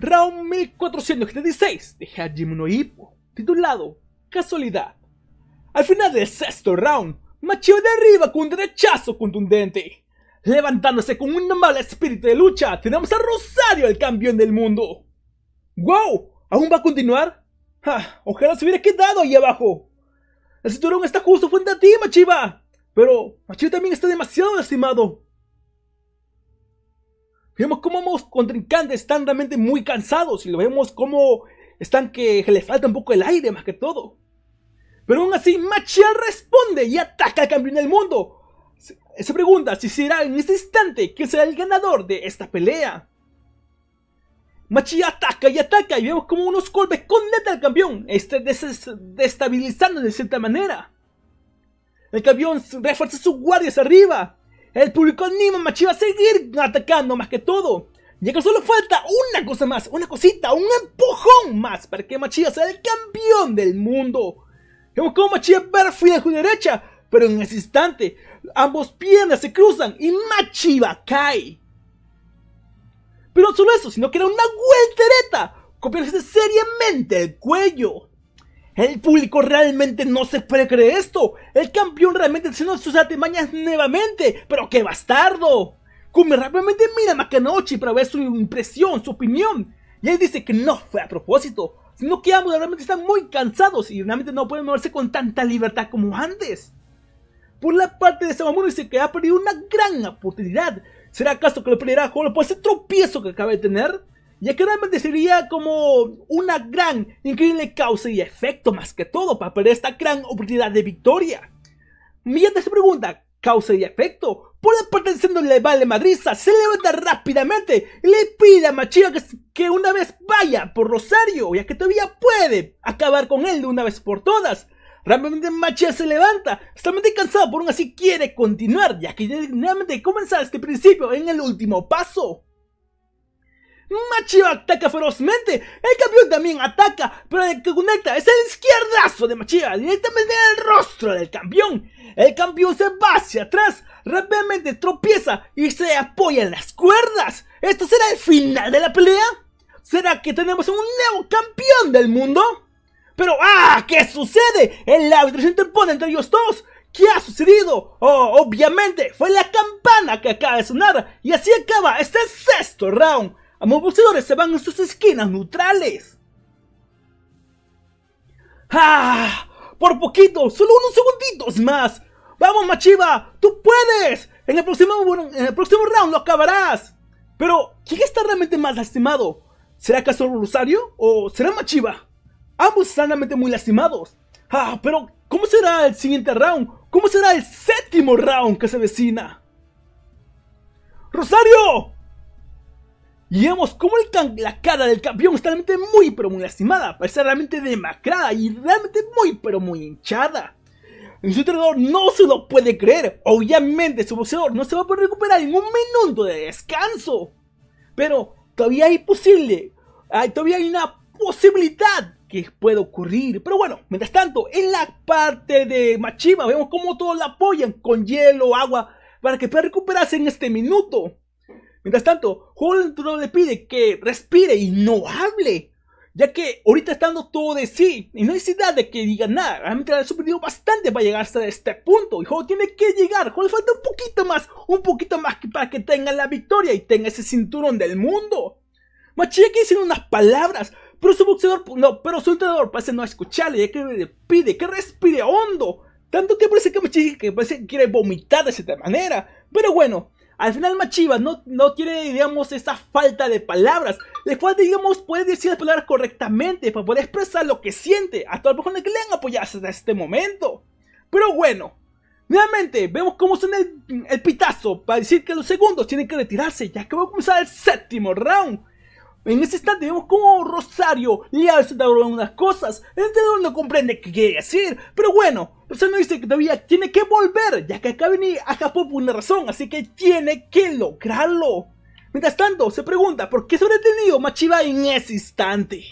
Round 1476 de Hajime no Ippo, titulado Casualidad. Al final del sexto round, Machio derriba con un derechazo contundente. Levantándose con un mal espíritu de lucha, tenemos a Rosario, el campeón del mundo. ¡Wow! ¿Aún va a continuar? Ojalá se hubiera quedado ahí abajo. El cinturón está justo frente a ti, Machiva. Pero Machio también está demasiado lastimado. Vemos cómo ambos contrincantes están realmente muy cansados y lo vemos como están que le falta un poco el aire más que todo. Pero aún así, Machia responde y ataca al campeón del mundo. Se, pregunta si será en este instante quién será el ganador de esta pelea. Machia ataca y ataca y vemos como unos golpes conectan al campeón, este destabilizando de cierta manera. El campeón refuerza sus guardias arriba el público anima a Machiva a seguir atacando más que todo. Ya que solo falta una cosa más, una cosita, un empujón más para que Machiva sea el campeón del mundo. Vemos como Machida perfil a su derecha, pero en ese instante ambos piernas se cruzan y Machiva cae. Pero no solo eso, sino que era una vueltereta, copiándose seriamente el cuello. El público realmente no se puede creer esto. El campeón realmente haciendo sus atemañas nuevamente. Pero qué bastardo. Come rápidamente mira a Makanochi para ver su impresión, su opinión. Y él dice que no fue a propósito, sino que ambos realmente están muy cansados y realmente no pueden moverse con tanta libertad como antes. Por la parte de Samamuro dice que ha perdido una gran oportunidad. ¿Será acaso que lo perderá Holo por ese tropiezo que acaba de tener? ya que realmente sería como una gran, increíble causa y efecto más que todo para perder esta gran oportunidad de victoria. te se pregunta, causa y efecto, por la parte le vale madriza, se levanta rápidamente y le pide a Machia que, que una vez vaya por Rosario, ya que todavía puede acabar con él de una vez por todas. Rápidamente Machia se levanta, muy cansado, por aún así quiere continuar, ya que nuevamente comenzar este principio en el último paso. Machiva ataca ferozmente. El campeón también ataca, pero el que conecta es el izquierdazo de Machiva directamente en el rostro del campeón. El campeón se va hacia atrás, rápidamente tropieza y se apoya en las cuerdas. ¿Esto será el final de la pelea? ¿Será que tenemos un nuevo campeón del mundo? Pero ¡ah! ¿Qué sucede? El árbitro se interpone entre ellos dos. ¿Qué ha sucedido? Oh, obviamente fue la campana que acaba de sonar y así acaba este sexto round. Ambos boxeadores se van a sus esquinas neutrales. ¡Ah! Por poquito, solo unos segunditos más. ¡Vamos, Machiva! ¡Tú puedes! En el próximo, en el próximo round lo acabarás. Pero, ¿quién está realmente más lastimado? ¿Será acaso Rosario o será Machiva? Ambos están realmente muy lastimados. Ah, pero ¿cómo será el siguiente round? ¿Cómo será el séptimo round que se vecina? ¡Rosario! vemos como el la cara del campeón está realmente muy pero muy lastimada, parece realmente demacrada y realmente muy pero muy hinchada. Su entrenador no se lo puede creer, obviamente su boxeador no se va a poder recuperar en un minuto de descanso. Pero todavía hay posible, todavía hay una posibilidad que puede ocurrir. Pero bueno, mientras tanto, en la parte de Machima vemos como todos la apoyan con hielo, agua, para que pueda recuperarse en este minuto. Mientras tanto, no le pide que respire y no hable, ya que ahorita está dando todo de sí y no hay necesidad de que diga nada. Realmente ha sorprendido bastante para llegar hasta este punto y juego tiene que llegar. le falta un poquito más, un poquito más para que tenga la victoria y tenga ese cinturón del mundo. quiere decir unas palabras, pero su boxeador, no, pero su entrenador parece no escucharle, ya que le pide que respire hondo. Tanto que parece que que parece que quiere vomitar de cierta manera. Pero bueno, al final Machivas no, tiene, digamos, esa falta de palabras. Le falta, digamos, puede decir las palabras correctamente para poder expresar lo que siente a todas las personas que le han apoyado hasta este momento. Pero bueno, nuevamente vemos cómo son el, el pitazo para decir que los segundos tienen que retirarse ya que va a comenzar el séptimo round. En ese instante vemos cómo Rosario le ha dar unas cosas. El entrenador no comprende qué quiere decir, pero bueno, Rosario dice que todavía tiene que volver, ya que acaba de venir a Japón por una razón, así que tiene que lograrlo. Mientras tanto, se pregunta por qué se habrá detenido Machiba en ese instante.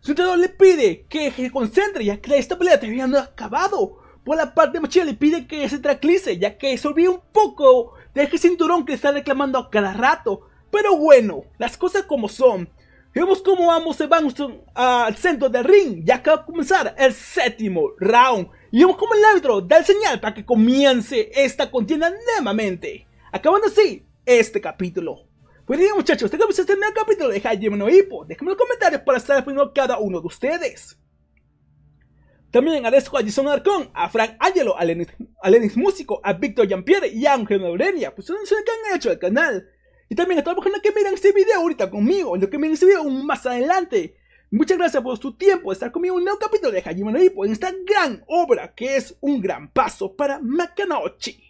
Su entrenador le pide que se concentre, ya que esta pelea todavía no ha acabado. Por la parte de Machiba le pide que se tranquilice, ya que se olvida un poco de ese cinturón que está reclamando a cada rato. Pero bueno, las cosas como son. Vemos cómo ambos se van al centro del ring, ya acaba de comenzar el séptimo round. Y vemos cómo el árbitro da el señal para que comience esta contienda nuevamente. Acabando así este capítulo. Pues bien muchachos, este capítulo capítulo de Hajime no Déjenme en los comentarios para estar aprendiendo cada uno de ustedes. También agradezco a Jason Arcón, a Frank Angelo, a Lenis, Músico, a Víctor Pierre y a Ángel Aurelia. pues son que han hecho el canal. Y también a todas las que miran este video ahorita conmigo, lo que miran este video más adelante. Muchas gracias por su tiempo, de estar conmigo en un nuevo capítulo de Hajime no en esta gran obra que es un gran paso para Makanochi.